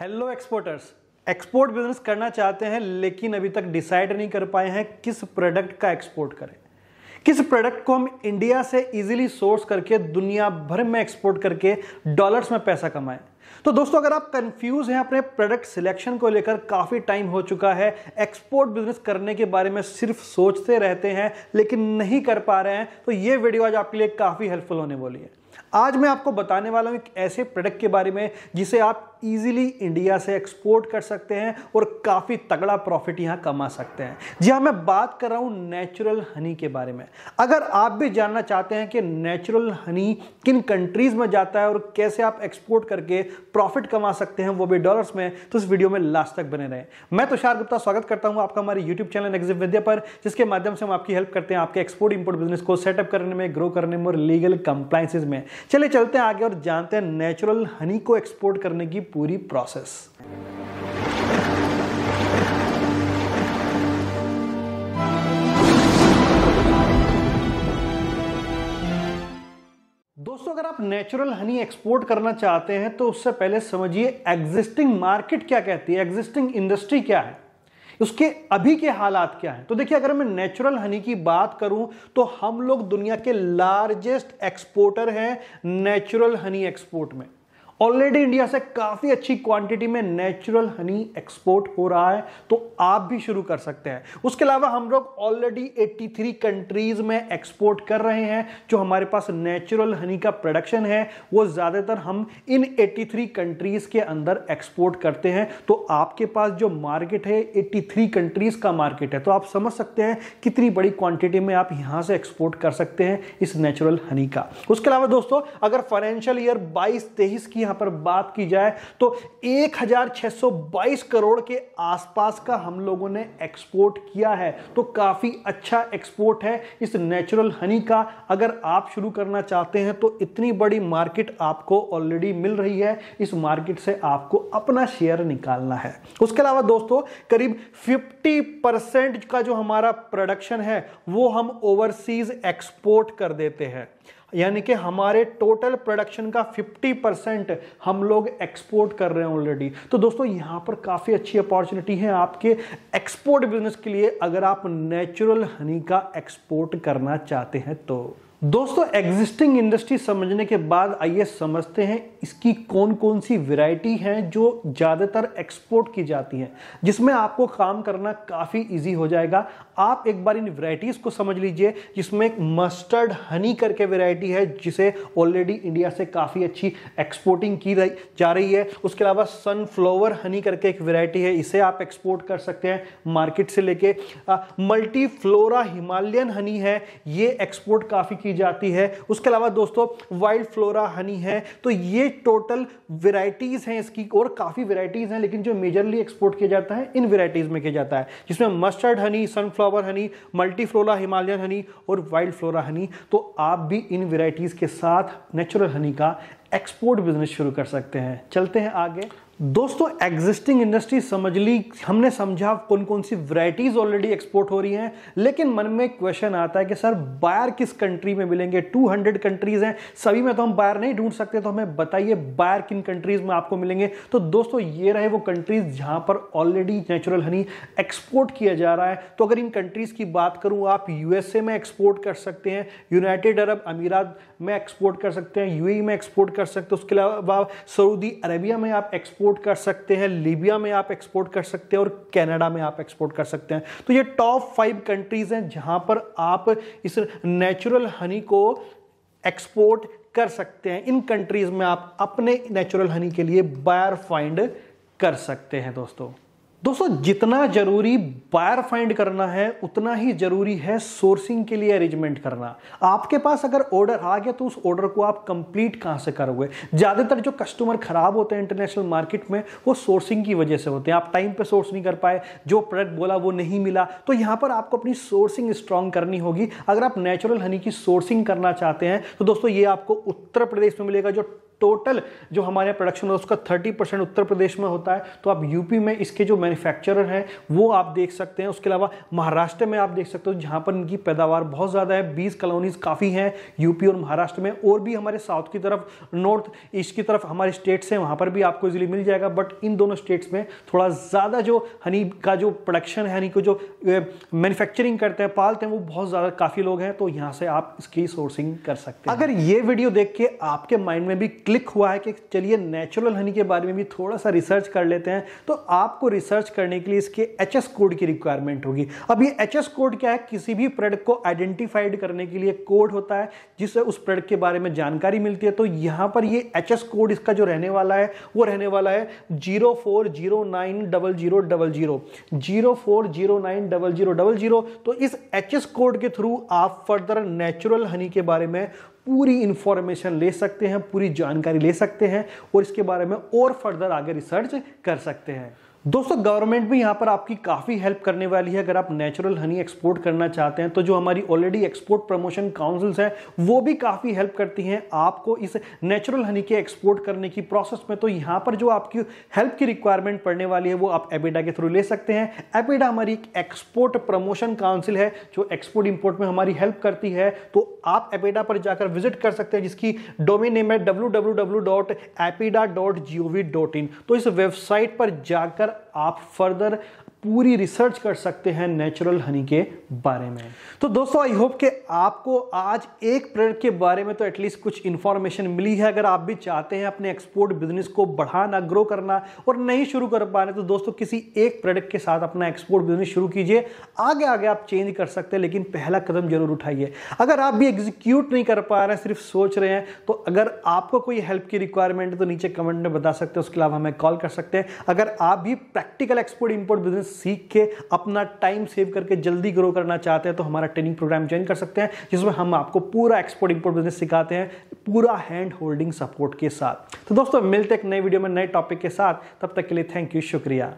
hello exporters export business करना चाहते हैं लेकिन अभी तक डिसाइड नहीं कर पाए हैं किस प्रोडक्ट का एक्सपोर्ट करें किस प्रोडक्ट को हम इंडिया से इजीली सोर्स करके दुनिया भर में एक्सपोर्ट करके डॉलर्स में पैसा कमाएं तो दोस्तों अगर आप कंफ्यूज हैं अपने प्रोडक्ट सिलेक्शन को लेकर काफ़ी टाइम हो चुका है एक्सपोर्ट बिजनेस करने के बारे में सिर्फ सोचते रहते हैं लेकिन नहीं कर पा रहे हैं तो ये वीडियो आज आपके लिए काफ़ी हेल्पफुल होने वाली है आज मैं आपको बताने वाला हूँ एक ऐसे प्रोडक्ट के बारे में जिसे आप इजीली इंडिया से एक्सपोर्ट कर सकते हैं और काफ़ी तगड़ा प्रॉफिट यहाँ कमा सकते हैं जी हाँ मैं बात कर रहा हूँ नेचुरल हनी के बारे में अगर आप भी जानना चाहते हैं कि नेचुरल हनी किन कंट्रीज़ में जाता है और कैसे आप एक्सपोर्ट करके प्रॉफिट कमा सकते हैं वो भी डॉलर्स में तो इस वीडियो में लास्ट तक बने रहें मैं तुषार गुप्ता स्वागत करता हूँ आपका हमारे यूट्यूब चैनल एग्जिट विद्या पर जिसके माध्यम से हम आपकी हेल्प करते हैं आपके एक्सपोर्ट इंपोर्ट बिजनेस को सेटअप करने में ग्रो करने में और लीगल कंप्लाइंसेज में चले चलते हैं आगे और जानते हैं नेचुरल हनी को एक्सपोर्ट करने की पूरी प्रोसेस दोस्तों अगर आप नेचुरल हनी एक्सपोर्ट करना चाहते हैं तो उससे पहले समझिए एग्जिस्टिंग मार्केट क्या कहती है एग्जिस्टिंग इंडस्ट्री क्या है उसके अभी के हालात क्या हैं तो देखिए अगर मैं नेचुरल हनी की बात करूं तो हम लोग दुनिया के लार्जेस्ट एक्सपोर्टर हैं नेचुरल हनी एक्सपोर्ट में ऑलरेडी इंडिया से काफ़ी अच्छी क्वांटिटी में नेचुरल हनी एक्सपोर्ट हो रहा है तो आप भी शुरू कर सकते हैं उसके अलावा हम लोग ऑलरेडी 83 कंट्रीज में एक्सपोर्ट कर रहे हैं जो हमारे पास नेचुरल हनी का प्रोडक्शन है वो ज़्यादातर हम इन 83 कंट्रीज के अंदर एक्सपोर्ट करते हैं तो आपके पास जो मार्केट है थ्री कंट्रीज का मार्केट है तो आप समझ सकते हैं कितनी बड़ी क्वांटिटी में आप यहां से एक्सपोर्ट कर सकते हैं इस नेचुरल हनी का उसके अलावा दोस्तों अगर फाइनेंशियल ईयर बाईस तेईस की यहां पर बात की जाए तो 1622 करोड़ के आसपास का हम लोगों ने एक्सपोर्ट किया है तो काफी अच्छा एक्सपोर्ट है इस नेचुरल हनी का अगर आप शुरू करना चाहते हैं तो इतनी बड़ी मार्केट आपको ऑलरेडी मिल रही है इस मार्केट से आपको अपना शेयर निकालना है उसके अलावा दोस्तों करीब 50 परसेंट का जो हमारा प्रोडक्शन है वो हम ओवरसीज एक्सपोर्ट कर देते हैं यानी कि हमारे टोटल प्रोडक्शन का 50 परसेंट हम लोग एक्सपोर्ट कर रहे हैं ऑलरेडी तो दोस्तों यहां पर काफ़ी अच्छी अपॉर्चुनिटी है आपके एक्सपोर्ट बिजनेस के लिए अगर आप नेचुरल हनी का एक्सपोर्ट करना चाहते हैं तो दोस्तों एग्जिस्टिंग इंडस्ट्री समझने के बाद आइए समझते हैं इसकी कौन कौन सी वैरायटी हैं जो ज़्यादातर एक्सपोर्ट की जाती हैं जिसमें आपको काम करना काफ़ी इजी हो जाएगा आप एक बार इन वैरायटीज़ को समझ लीजिए जिसमें एक मस्टर्ड हनी करके वैरायटी है जिसे ऑलरेडी इंडिया से काफ़ी अच्छी एक्सपोर्टिंग की जा रही है उसके अलावा सनफ्लावर हनी करके एक वेरायटी है इसे आप एक्सपोर्ट कर सकते हैं मार्केट से लेके मल्टी फ्लोरा हिमालयन हनी है ये एक्सपोर्ट काफ़ी की जाती है उसके अलावा दोस्तों वाइल्ड फ्लोरा हनी है तो ये टोटल वेराइटीज़ हैं इसकी और काफ़ी वेराइटीज़ हैं लेकिन जो मेजरली एक्सपोर्ट किया जाता है इन वेराइटीज़ में किया जाता है जिसमें mustard honey sunflower honey multiflora Himalayan honey और वाइल्ड फ्लोरा हनी तो आप भी इन वेराइटीज़ के साथ नेचुरल हनी का एक्सपोर्ट बिजनेस शुरू कर सकते हैं चलते हैं आगे दोस्तों एग्जिस्टिंग इंडस्ट्री समझ ली हमने समझा कौन कौन सी वैरायटीज ऑलरेडी एक्सपोर्ट हो रही हैं लेकिन मन में क्वेश्चन आता है कि सर बायर किस कंट्री में मिलेंगे 200 कंट्रीज हैं सभी में तो हम बायर नहीं ढूंढ सकते तो हमें बताइए बायर किन कंट्रीज में आपको मिलेंगे तो दोस्तों ये रहे वो कंट्रीज जहां पर ऑलरेडी नेचुरल हनी एक्सपोर्ट किया जा रहा है तो अगर इन कंट्रीज की बात करूँ आप यूएसए में एक्सपोर्ट कर सकते हैं यूनाइटेड अरब अमीरात में एक्सपोर्ट कर सकते हैं यूएई e में एक्सपोर्ट कर सकते हैं उसके अलावा सऊदी अरेबिया में आप एक्सपोर्ट कर सकते हैं लीबिया में आप एक्सपोर्ट कर सकते हैं और कनाडा में आप एक्सपोर्ट कर सकते हैं तो ये टॉप फाइव कंट्रीज हैं जहां पर आप इस नेचुरल हनी को एक्सपोर्ट कर सकते हैं इन कंट्रीज में आप अपने नेचुरल हनी के लिए बायर फाइंड कर सकते हैं दोस्तों दोस्तों जितना जरूरी बायर फाइंड करना है उतना ही जरूरी है सोर्सिंग के लिए अरेंजमेंट करना आपके पास अगर ऑर्डर आ गया तो उस ऑर्डर को आप कंप्लीट कहां से करोगे ज़्यादातर जो कस्टमर खराब होते हैं इंटरनेशनल मार्केट में वो सोर्सिंग की वजह से होते हैं आप टाइम पे सोर्स नहीं कर पाए जो प्रोडक्ट बोला वो नहीं मिला तो यहां पर आपको अपनी सोर्सिंग स्ट्रांग करनी होगी अगर आप नेचुरल हनी की सोर्सिंग करना चाहते हैं तो दोस्तों ये आपको उत्तर प्रदेश में मिलेगा जो टोटल जो हमारे प्रोडक्शन है उसका थर्टी परसेंट उत्तर प्रदेश में होता है तो आप यूपी में इसके जो मैन्युफैक्चरर हैं वो आप देख सकते हैं उसके अलावा महाराष्ट्र में आप देख सकते हो जहाँ पर इनकी पैदावार बहुत ज़्यादा है बीस कॉलोनीज काफ़ी हैं यूपी और महाराष्ट्र में और भी हमारे साउथ की तरफ नॉर्थ ईस्ट की तरफ हमारे स्टेट्स हैं वहाँ पर भी आपको इजिली मिल जाएगा बट इन दोनों स्टेट्स में थोड़ा ज़्यादा जो हनी का जो प्रोडक्शन है हनी को जो मैन्युफैक्चरिंग करते हैं पालते हैं वो बहुत ज़्यादा काफ़ी लोग हैं तो यहाँ से आप इसकी सोर्सिंग कर सकते हैं अगर ये वीडियो देख के आपके माइंड में भी क्लिक क्लिक हुआ है कि चलिए नेचुरल हनी के बारे में भी थोड़ा सा रिसर्च कर लेते हैं तो आपको रिसर्च करने के लिए इसके एच कोड की रिक्वायरमेंट होगी अब ये एच कोड क्या है किसी भी प्रोडक्ट को आइडेंटिफाइड करने के लिए कोड होता है जिससे उस प्रोडक्ट के बारे में जानकारी मिलती है तो यहाँ पर ये एच कोड इसका जो रहने वाला है वो रहने वाला है zero four zero nine double zero double zero zero four zero nine double zero double zero तो इस एच कोड के थ्रू आप फर्दर नेचुरल हनी के बारे में पूरी इंफॉर्मेशन ले सकते हैं पूरी जानकारी ले सकते हैं और इसके बारे में और फर्दर आगे रिसर्च कर सकते हैं दोस्तों गवर्नमेंट भी यहाँ पर आपकी काफ़ी हेल्प करने वाली है अगर आप नेचुरल हनी एक्सपोर्ट करना चाहते हैं तो जो हमारी ऑलरेडी एक्सपोर्ट प्रमोशन काउंसिल्स हैं वो भी काफ़ी हेल्प करती हैं आपको इस नेचुरल हनी के एक्सपोर्ट करने की प्रोसेस में तो यहाँ पर जो आपकी हेल्प की रिक्वायरमेंट पड़ने वाली है वो आप एपिडा के थ्रू ले सकते हैं एपिडा हमारी एक एक्सपोर्ट प्रमोशन काउंसिल है जो एक्सपोर्ट इम्पोर्ट में हमारी हेल्प करती है तो आप एपिडा पर जाकर विजिट कर सकते हैं जिसकी डोमिन नेम है डब्ल्यू तो इस वेबसाइट पर जाकर आप फर्दर पूरी रिसर्च कर सकते हैं नेचुरल हनी के बारे में तो दोस्तों आई होप कि आपको आज एक प्रोडक्ट के बारे में तो एटलीस्ट कुछ इन्फॉर्मेशन मिली है अगर आप भी चाहते हैं अपने एक्सपोर्ट बिजनेस को बढ़ाना ग्रो करना और नहीं शुरू कर पा रहे तो दोस्तों किसी एक प्रोडक्ट के साथ अपना एक्सपोर्ट बिजनेस शुरू कीजिए आगे आगे आप चेंज कर सकते हैं लेकिन पहला कदम जरूर उठाइए अगर आप भी एग्जीक्यूट नहीं कर पा रहे सिर्फ सोच रहे हैं तो अगर आपको कोई हेल्प की रिक्वायरमेंट है तो नीचे कमेंट में बता सकते हैं उसके अलावा हमें कॉल कर सकते हैं अगर आप भी प्रैक्टिकल एक्सपोर्ट इंपोर्ट बिजनेस सीख के अपना टाइम सेव करके जल्दी ग्रो करना चाहते हैं तो हमारा ट्रेनिंग प्रोग्राम ज्वाइन कर सकते हैं जिसमें हम आपको पूरा एक्सपोर्ट इंपोर्ट बिजनेस सिखाते हैं पूरा हैंड होल्डिंग सपोर्ट के साथ तो दोस्तों मिलते एक नए वीडियो में नए टॉपिक के साथ तब तक के लिए थैंक यू शुक्रिया